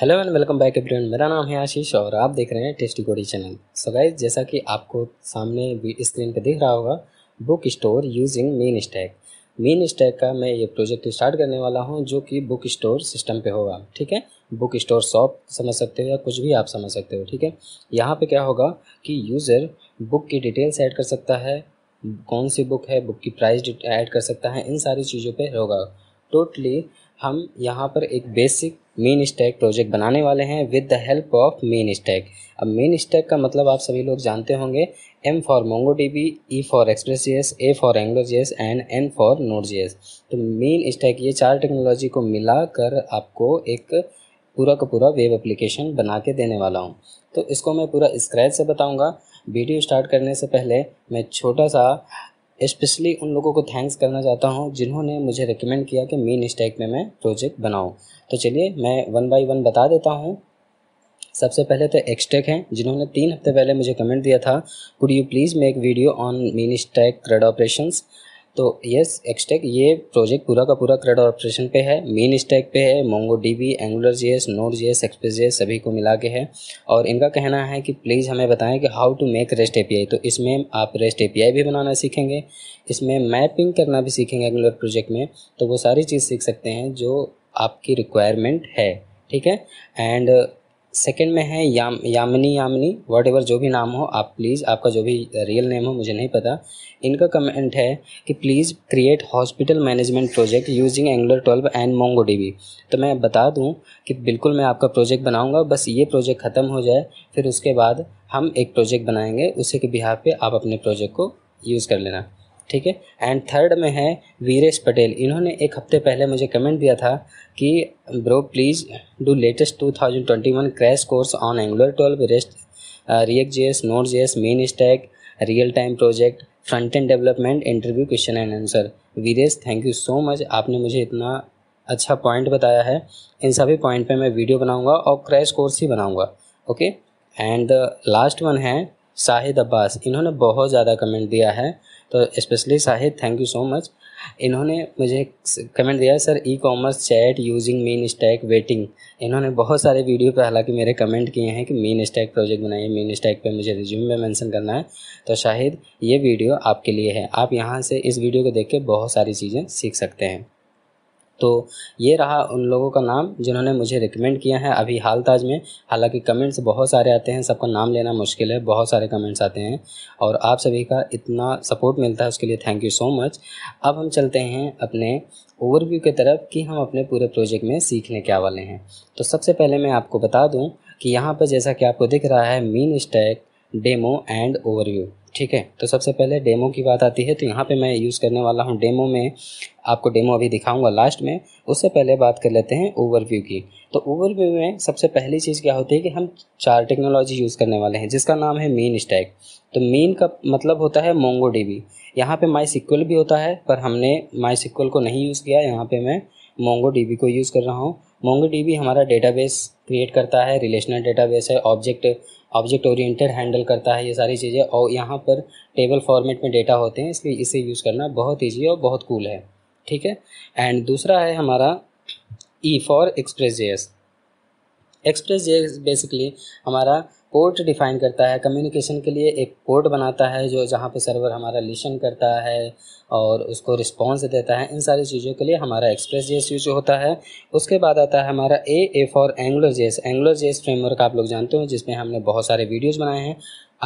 hello and welcome back everyone मेरा नाम है आशीष और आप देख रहे हैं टेस्टी कोडी चैनल सो गाइस जैसा कि आपको सामने स्क्रीन पे दिख रहा होगा book store using MEAN stack MEAN stack का मैं ये प्रोजेक्ट स्टार्ट करने वाला हूँ जो कि बुक स्टोर सिस्टम पे होगा ठीक है बुक स्टोर शॉप समझ सकते हो या कुछ भी आप समझ सकते हो ठीक है यहाँ पर क्या होगा कि यूज़र बुक की डिटेल्स ऐड कर सकता है कौन सी बुक है बुक की प्राइस ऐड कर सकता है इन सारी चीज़ों पर होगा टोटली totally हम यहाँ पर एक बेसिक मेन स्टैक प्रोजेक्ट बनाने वाले हैं with the help of MEAN stack अब मेन स्टैक का मतलब आप सभी लोग जानते होंगे M for Mongo D B E for Express J S A for Angular J S and N for Node J S तो मेन स्टैक ये चार टेक्नोलॉजी को मिला कर आपको एक पूरा का पूरा वेब एप्लीकेशन बना के देने वाला हूँ तो इसको मैं पूरा स्क्रैच से बताऊँगा वीडियो स्टार्ट करने से पहले मैं छोटा सा स्पेशली उन लोगों को थैंक्स करना चाहता हूँ जिन्होंने मुझे रिकमेंड किया कि मेन स्टैक में मैं प्रोजेक्ट बनाऊँ तो चलिए मैं वन बाई वन बता देता हूँ सबसे पहले तो एक्सटेक हैं जिन्होंने तीन हफ्ते पहले मुझे कमेंट दिया था could you please make video on MEAN stack CRUD operations तो यस एक्सटेक ये प्रोजेक्ट पूरा का पूरा क्रेड ऑपरेशन पे है मेन स्टैक पे है Mongo D B Angular J S Node J S Express J S सभी को मिला के है और इनका कहना है कि प्लीज़ हमें बताएं कि how to make REST A तो इसमें आप रेस्ट ए भी बनाना सीखेंगे इसमें मैपिंग करना भी सीखेंगे एंगुलर प्रोजेक्ट में तो वो सारी चीज़ सीख सकते हैं जो आपकी रिक्वायरमेंट है ठीक है एंड सेकंड में है याम यामिनी यामिनी वट एवर जो भी नाम हो आप प्लीज़ आपका जो भी रियल नेम हो मुझे नहीं पता इनका कमेंट है कि please create hospital management project using Angular twelve and Mongo तो मैं बता दूं कि बिल्कुल मैं आपका प्रोजेक्ट बनाऊंगा बस ये प्रोजेक्ट ख़त्म हो जाए फिर उसके बाद हम एक प्रोजेक्ट बनाएंगे उसी के बिहार पर आप अपने प्रोजेक्ट को यूज़ कर लेना ठीक है एंड थर्ड में है वीरेश पटेल इन्होंने एक हफ्ते पहले मुझे कमेंट दिया था कि bro please do latest 2021 crash course on Angular 12 REST React J S Node J S MEAN stack real time project front end development interview question and answer Viresh thank you so much आपने मुझे इतना अच्छा point बताया है इन सभी point पे मैं video बनाऊंगा और क्रैश कोर्स ही बनाऊंगा ओके एंड लास्ट वन है शाहिद अब्बास इन्होंने बहुत ज़्यादा कमेंट दिया है तो specially Shahid thank you so much इन्होंने मुझे कमेंट दिया sir E commerce chat using MEAN stack waiting इन्होंने बहुत सारे वीडियो पर हालांकि मेरे कमेंट किए हैं कि मीन स्टैक प्रोजेक्ट बनाइए मीन स्टैक पे मुझे रिज्यूम में मेंशन करना है तो शाहिद ये वीडियो आपके लिए है आप यहाँ से इस वीडियो को देख के बहुत सारी चीज़ें सीख सकते हैं तो ये रहा उन लोगों का नाम जिन्होंने मुझे रिकमेंड किया है अभी हाल ताज में हालांकि कमेंट्स बहुत सारे आते हैं सबका नाम लेना मुश्किल है बहुत सारे कमेंट्स आते हैं और आप सभी का इतना सपोर्ट मिलता है उसके लिए थैंक यू सो मच अब हम चलते हैं अपने ओवरव्यू की तरफ कि हम अपने पूरे प्रोजेक्ट में सीखने क्या वाले हैं तो सबसे पहले मैं आपको बता दूँ कि यहाँ पर जैसा कि आपको दिख रहा है MEAN stack demo and overview ठीक है तो सबसे पहले डेमो की बात आती है तो यहाँ पे मैं यूज़ करने वाला हूँ डेमो में आपको डेमो अभी दिखाऊंगा लास्ट में उससे पहले बात कर लेते हैं ओवरव्यू की तो ओवरव्यू में सबसे पहली चीज़ क्या होती है कि हम चार टेक्नोलॉजी यूज़ करने वाले हैं जिसका नाम है मेन स्टैक तो मेन का मतलब होता है मोंगो डीबी यहाँ पर माई सिक्वल भी होता है पर हमने माई सिक्वल को नहीं यूज़ किया यहाँ पर मैं मोंगो बी को यूज़ कर रहा हूँ मोंगो डीबी हमारा डेटाबेस क्रिएट करता है रिलेशनल डेटाबेस है ऑब्जेक्ट ऑब्जेक्ट ओरिएंटेड हैंडल करता है ये सारी चीज़ें और यहाँ पर टेबल फॉर्मेट में डेटा होते हैं इसलिए इसे यूज़ करना बहुत ईजी और बहुत कूल है ठीक है एंड दूसरा है हमारा E for Express J S Express J basically हमारा पोर्ट डिफाइन करता है कम्युनिकेशन के लिए एक पोर्ट बनाता है जो जहाँ पे सर्वर हमारा लिसन करता है और उसको रिस्पांस देता है इन सारी चीज़ों के लिए हमारा एक्सप्रेस जेस यूज होता है उसके बाद आता है हमारा A A for Angular JS Angular JS framework आप लोग जानते हो जिसमें हमने बहुत सारे वीडियोज़ बनाए हैं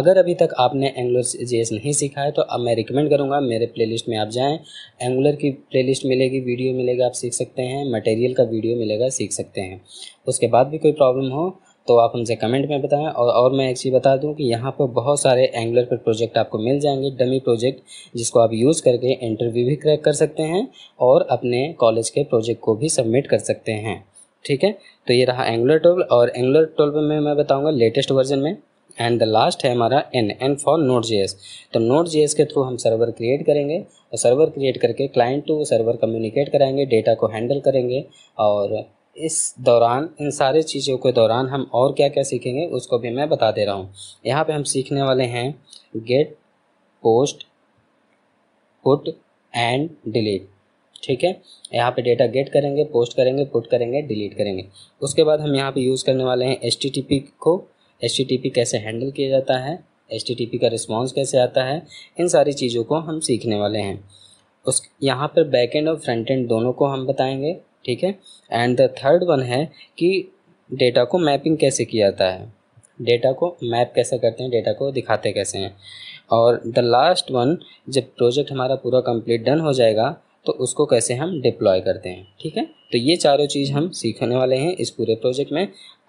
अगर अभी तक आपने एंगुलर जेस नहीं सीखा है तो अब मैं रिकमेंड करूँगा मेरे प्लेलिस्ट में आप जाएं एंगुलर की प्लेलिस्ट मिलेगी वीडियो मिलेगा आप सीख सकते हैं मटेरियल का वीडियो मिलेगा सीख सकते हैं उसके बाद भी कोई प्रॉब्लम हो तो आप हमसे कमेंट में बताएं और और मैं एक चीज़ बता दूं कि यहाँ पर बहुत सारे एंगलर पर प्रोजेक्ट आपको मिल जाएंगे डमी प्रोजेक्ट जिसको आप यूज़ करके इंटरव्यू भी क्रैक कर सकते हैं और अपने कॉलेज के प्रोजेक्ट को भी सबमिट कर सकते हैं ठीक है तो ये रहा एंगुलर ट्वेल्व और एंगुलर ट्वेल्व में मैं बताऊँगा लेटेस्ट वर्जन में एंड द लास्ट है हमारा N N for Node J S तो नोट जे एस के थ्रू हम सर्वर क्रिएट करेंगे और सर्वर क्रिएट करके क्लाइंट टू सर्वर कम्युनिकेट कराएंगे डेटा को हैंडल करेंगे और इस दौरान इन सारे चीज़ों के दौरान हम और क्या क्या सीखेंगे उसको भी मैं बता दे रहा हूँ यहाँ पे हम सीखने वाले हैं get post put and delete ठीक है यहाँ पे डेटा गेट करेंगे पोस्ट करेंगे पुट करेंगे डिलीट करेंगे उसके बाद हम यहाँ पे यूज़ करने वाले हैं एच को एच कैसे हैंडल किया जाता है एच का रिस्पॉन्स कैसे आता है इन सारी चीज़ों को हम सीखने वाले हैं उस यहाँ पर बैक एंड और फ्रंट एंड दोनों को हम बताएंगे ठीक है एंड द थर्ड वन है कि डेटा को मैपिंग कैसे किया जाता है डेटा को मैप कैसे करते हैं डेटा को दिखाते कैसे हैं और द लास्ट वन जब प्रोजेक्ट हमारा पूरा कंप्लीट डन हो जाएगा तो उसको कैसे हम डिप्लॉय करते हैं ठीक है तो ये चारों चीज़ हम सीखने वाले हैं इस पूरे प्रोजेक्ट में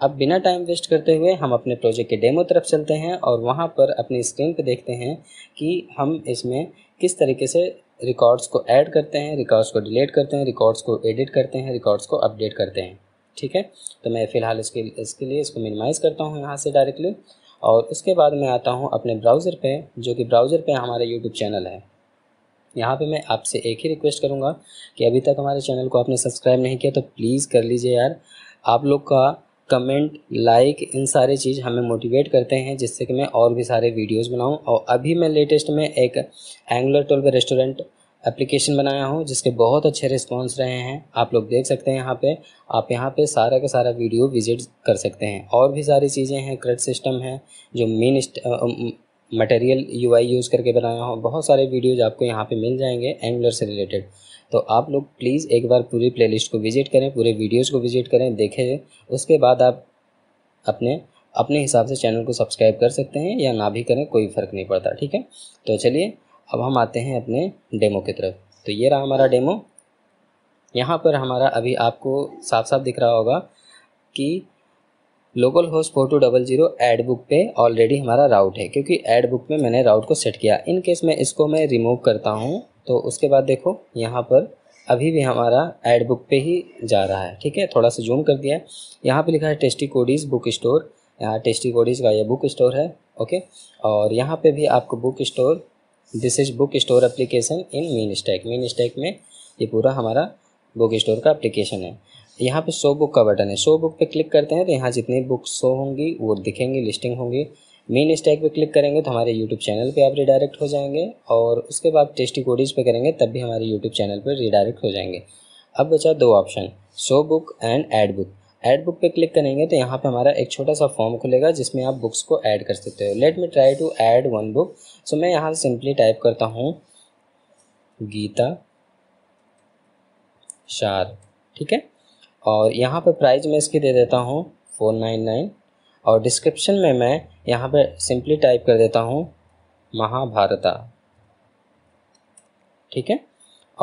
अब बिना टाइम वेस्ट करते हुए हम अपने प्रोजेक्ट के डेमो तरफ चलते हैं और वहाँ पर अपनी स्क्रीन पर देखते हैं कि हम इसमें किस तरीके से रिकॉर्ड्स को ऐड करते हैं रिकॉर्ड्स को डिलीट करते हैं रिकॉर्ड्स को एडिट करते हैं रिकॉर्ड्स को अपडेट करते हैं ठीक है तो मैं फ़िलहाल इसके इसके लिए इसको मिनिमाइज़ करता हूँ यहाँ से डायरेक्टली और उसके बाद मैं आता हूँ अपने ब्राउज़र पे जो कि ब्राउज़र पे हमारा यूट्यूब चैनल है यहाँ पे मैं आपसे एक ही रिक्वेस्ट करूँगा कि अभी तक हमारे चैनल को आपने सब्सक्राइब नहीं किया तो प्लीज़ कर लीजिए यार आप लोग का कमेंट लाइक इन सारे चीज़ हमें मोटिवेट करते हैं जिससे कि मैं और भी सारे वीडियोस बनाऊं और अभी मैं लेटेस्ट में एक एंगुलर ट्वेल्व रेस्टोरेंट एप्लीकेशन बनाया हूं जिसके बहुत अच्छे रिस्पांस रहे हैं आप लोग देख सकते हैं यहाँ पे आप यहाँ पे सारा का सारा वीडियो विजिट कर सकते हैं और भी सारी चीज़ें हैं क्रेड सिस्टम है जो मेन मटेरियल यू यूज़ करके बनाया हो बहुत सारे वीडियोज आपको यहाँ पर मिल जाएंगे एंगुलर से रिलेटेड तो आप लोग प्लीज़ एक बार पूरी प्लेलिस्ट को विज़िट करें पूरे वीडियोज़ को विज़िट करें देखें उसके बाद आप अपने अपने हिसाब से चैनल को सब्सक्राइब कर सकते हैं या ना भी करें कोई फ़र्क नहीं पड़ता ठीक है तो चलिए अब हम आते हैं अपने डेमो की तरफ तो ये रहा हमारा डेमो यहाँ पर हमारा अभी आपको साफ साफ दिख रहा होगा कि local host four two double zero add book पर ऑलरेडी हमारा राउट है क्योंकि एड बुक में मैंने राउट को सेट किया इन केस मैं इसको मैं रिमूव करता हूँ तो उसके बाद देखो यहाँ पर अभी भी हमारा एड बुक पे ही जा रहा है ठीक है थोड़ा सा जूम कर दिया है यहाँ पे लिखा है टेस्टी कोडीज़ बुक स्टोर यहाँ टेस्टी कोडीज़ का यह बुक स्टोर है ओके और यहाँ पे भी आपको book store this is book store application in MEAN stack MEAN stack में ये पूरा हमारा बुक स्टोर का एप्लीकेशन है यहाँ पे शो बुक का बटन है शो बुक पे क्लिक करते हैं तो यहाँ जितनी बुक शो होंगी वो दिखेंगी लिस्टिंग होंगी मेन स्टैक पे क्लिक करेंगे तो हमारे यूट्यूब चैनल पे आप रिडायरेक्ट हो जाएंगे और उसके बाद टेस्टी कोडीज पे करेंगे तब भी हमारे यूट्यूब चैनल पर रिडायरेक्ट हो जाएंगे अब बचा दो option show book and add book add book पे क्लिक करेंगे तो यहाँ पे हमारा एक छोटा सा फॉर्म खुलेगा जिसमें आप बुक्स को ऐड कर सकते हो let me try to add one book so मैं यहाँ सिंपली टाइप करता हूँ गीता शार ठीक है और यहाँ पर प्राइज़ मैं इसकी दे देता हूँ फोर नाइन नाइन और डिस्क्रिप्शन में मैं यहाँ पर सिंपली टाइप कर देता हूँ महाभारता ठीक है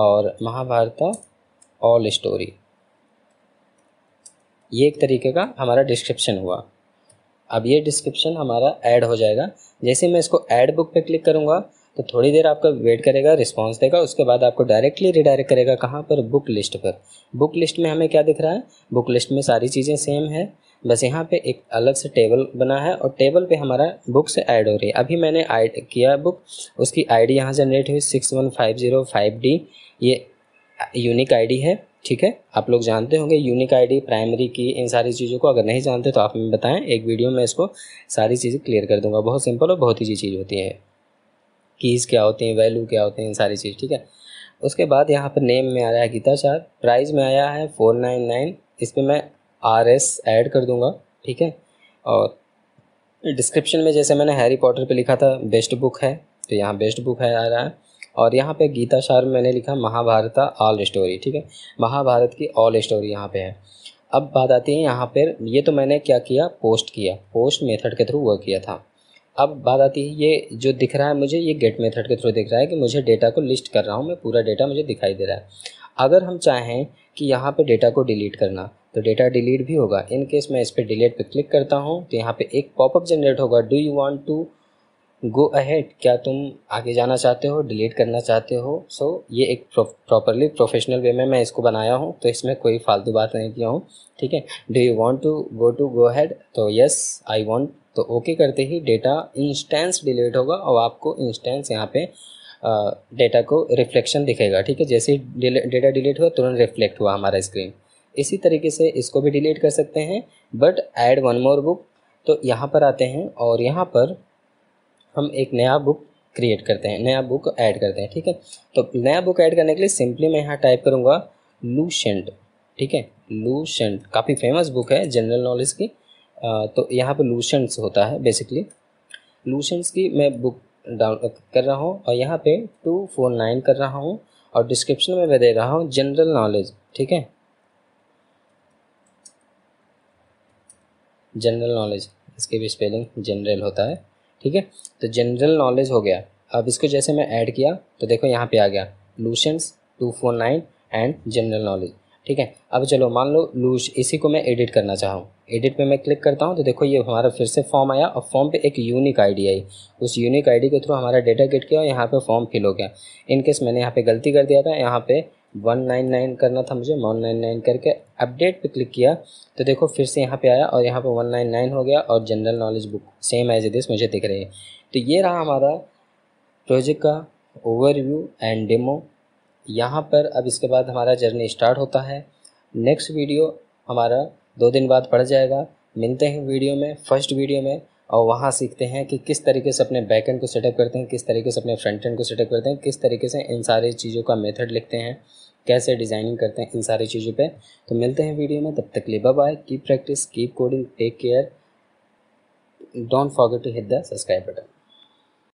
और महाभारता ऑल स्टोरी ये एक तरीके का हमारा डिस्क्रिप्शन हुआ अब ये डिस्क्रिप्शन हमारा ऐड हो जाएगा जैसे मैं इसको ऐड बुक पे क्लिक करूँगा तो थोड़ी देर आपका वेट करेगा रिस्पांस देगा उसके बाद आपको डायरेक्टली रिडायरेक्ट करेगा कहाँ पर बुक लिस्ट पर बुक लिस्ट में हमें क्या दिख रहा है बुक लिस्ट में सारी चीज़ें सेम है बस यहाँ पे एक अलग से टेबल बना है और टेबल पे हमारा बुक से ऐड हो रही है अभी मैंने ऐड किया बुक उसकी आईडी डी यहाँ जनरेट हुई six one five zero five D ये यूनिक आईडी है ठीक है आप लोग जानते होंगे यूनिक आईडी प्राइमरी की इन सारी चीज़ों को अगर नहीं जानते तो आप हमें बताएं एक वीडियो में इसको सारी चीज़ें क्लियर कर दूँगा बहुत सिंपल और बहुत ईजी चीज़ होती है कीज़ क्या होती हैं वैल्यू क्या होते हैं इन सारी चीज़ ठीक है उसके बाद यहाँ पर नेम में आया है गीता चार प्राइज़ में आया है फोर नाइन नाइन इस पर मैं आर एस ऐड कर दूँगा ठीक है और डिस्क्रिप्शन में जैसे मैंने हैरी पॉटर पे लिखा था बेस्ट बुक है तो यहाँ बेस्ट बुक है आ रहा है और यहाँ पे गीता शार में मैंने लिखा महाभारत ऑल स्टोरी ठीक है महाभारत की ऑल स्टोरी यहाँ पे है अब बात आती है यहाँ पर ये तो मैंने क्या किया पोस्ट किया पोस्ट मेथड के थ्रू वर्क किया था अब बात आती है ये जो दिख रहा है मुझे ये गेट मेथड के थ्रू दिख रहा है कि मुझे डेटा को लिस्ट कर रहा हूँ मैं पूरा डेटा मुझे दिखाई दे रहा है अगर हम चाहें कि यहाँ पे डेटा को डिलीट करना तो डेटा डिलीट भी होगा इन केस मैं इस पर डिलीट पे क्लिक करता हूँ तो यहाँ पे एक पॉपअप जनरेट होगा do you want to go ahead क्या तुम आगे जाना चाहते हो डिलीट करना चाहते हो सो so, ये एक प्रॉपरली प्रोफेशनल वे में मैं इसको बनाया हूँ तो इसमें कोई फालतू बात नहीं किया हूँ ठीक है do you want to go to go ahead तो यस आई वांट तो ओके okay करते ही डेटा इंस्टेंस डिलीट होगा और आपको इंस्टेंस यहाँ पे डेटा को रिफ्लेक्शन दिखेगा ठीक है जैसे ही डेटा डिलीट हुआ तुरंत रिफ्लेक्ट हुआ हमारा स्क्रीन इसी तरीके से इसको भी डिलीट कर सकते हैं but add one more book तो यहाँ पर आते हैं और यहाँ पर हम एक नया बुक क्रिएट करते हैं नया बुक ऐड करते हैं ठीक है तो नया बुक ऐड करने के लिए सिंपली मैं यहाँ टाइप करूँगा लूसेंट ठीक है लूसेंट काफ़ी फेमस बुक है जनरल नॉलेज की आ, तो यहाँ पर लूशेंट्स होता है बेसिकली लूशेंट्स की मैं बुक डाउन कर रहा हूँ और यहाँ पे टू फोर नाइन कर रहा हूँ और डिस्क्रिप्शन में मैं दे रहा हूँ जनरल नॉलेज ठीक है जनरल नॉलेज इसके भी स्पेलिंग जनरल होता है ठीक है तो जनरल नॉलेज हो गया अब इसको जैसे मैं ऐड किया तो देखो यहाँ पे आ गया Lucent's two four nine and general knowledge ठीक है अब चलो मान लो लूश इसी को मैं एडिट करना चाहूँ एडिट पे मैं क्लिक करता हूँ तो देखो ये हमारा फिर से फॉर्म आया और फॉर्म पे एक यूनिक आईडी आई उस यूनिक आईडी के थ्रू हमारा डेटा गेट किया और यहाँ पे फॉर्म फिल हो गया इनकेस मैंने यहाँ पे गलती कर दिया था यहाँ पे वन नाइन नाइन करना था मुझे वन नाइन नाइन करके अपडेट पे क्लिक किया तो देखो फिर से यहाँ पर आया और यहाँ पर वन नाइन नाइन हो गया और general knowledge book same as it is मुझे दिख रही है तो ये रहा हमारा प्रोजेक्ट का ओवरव्यू एंड डेमो यहाँ पर अब इसके बाद हमारा जर्नी स्टार्ट होता है नेक्स्ट वीडियो हमारा दो दिन बाद पड़ जाएगा मिलते हैं वीडियो में फर्स्ट वीडियो में और वहाँ सीखते हैं कि किस तरीके से अपने बैकएंड को सेटअप करते हैं किस तरीके से अपने फ्रंट एंड को सेटअप करते हैं किस तरीके से इन सारी चीज़ों का मेथड लिखते हैं कैसे डिज़ाइनिंग करते हैं इन सारी चीज़ों पे तो मिलते हैं वीडियो में तब तक लिबा bye keep practice keep coding take care don't forget to hit the subscribe button